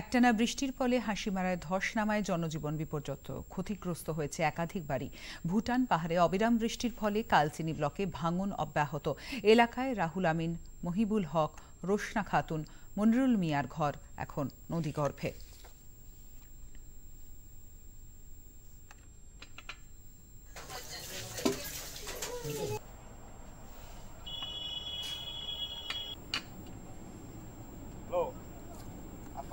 একটানা বৃষ্টির ফলে হাসিমারায় ধস নামায় জনজীবন বিপর্যস্ত ক্ষতিগ্রস্ত হয়েছে একাধিক বাড়ি ভুটান পাহাড়ে অবিরাম বৃষ্টির ফলে কালচিনি ব্লকে ভাঙন অব্যাহত এলাকায় রাহুল আমিন মহিবুল হক রোশনা খাতুন মনিরুল মিয়ার ঘর এখন নদীগর্ভে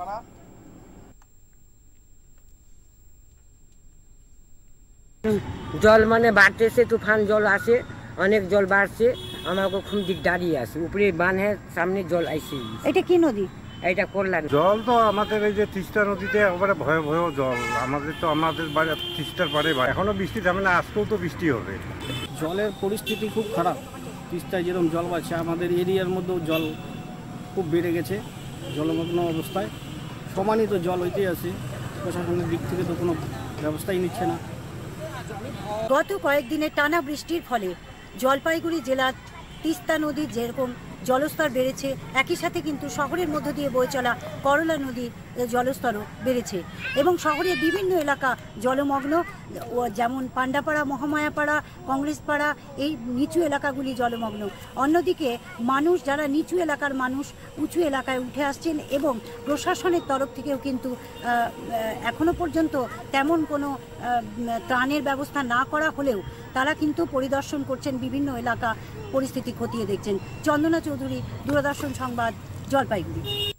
আপনারা জল মানে বাড়তেছে তুফান জল আসে অনেক জল বাড়ছে আমার খুব দিক দাঁড়িয়ে আছে উপরে বানে হ্যাঁ, সামনে জল আইসে এটা কি নদী এটা করলাম জল তো আমাদের এই যে তিস্তা নদীতে একবারে ভয় ভয় জল আমাদের তো আমাদের বাড়ি তিস্তার পারে এখনো বৃষ্টি থামে না আজকেও তো বৃষ্টি হবে জলের পরিস্থিতি খুব খারাপ তিস্তায় যেরকম জল বাড়ছে আমাদের এরিয়ার মধ্যেও জল খুব বেড়ে গেছে জলমগ্ন অবস্থায় প্রমাণিত জল হইতেই আছে প্রশাসনের দিক থেকে তো কোনো ব্যবস্থাই নিচ্ছে না গত কয়েকদিনের টানা বৃষ্টির ফলে জলপাইগুড়ি জেলার তিস্তা নদীর যেরকম জলস্তর বেড়েছে একই সাথে কিন্তু শহরের মধ্য দিয়ে বয়ে চলা করলা নদীর জলস্তরও বেড়েছে এবং শহরের বিভিন্ন এলাকা জলমগ্ন যেমন পাণ্ডাপাড়া মহামায়াপাড়া কংগ্রেসপাড়া এই নিচু এলাকাগুলি জলমগ্ন অন্যদিকে মানুষ যারা নিচু এলাকার মানুষ উঁচু এলাকায় উঠে আসছেন এবং প্রশাসনের তরফ থেকেও কিন্তু এখনও পর্যন্ত তেমন কোনো ত্রাণের ব্যবস্থা না করা হলেও তারা কিন্তু পরিদর্শন করছেন বিভিন্ন এলাকা পরিস্থিতি খতিয়ে দেখছেন চন্দনা চৌধুরী দূরদর্শন সংবাদ জলপাইগুড়ি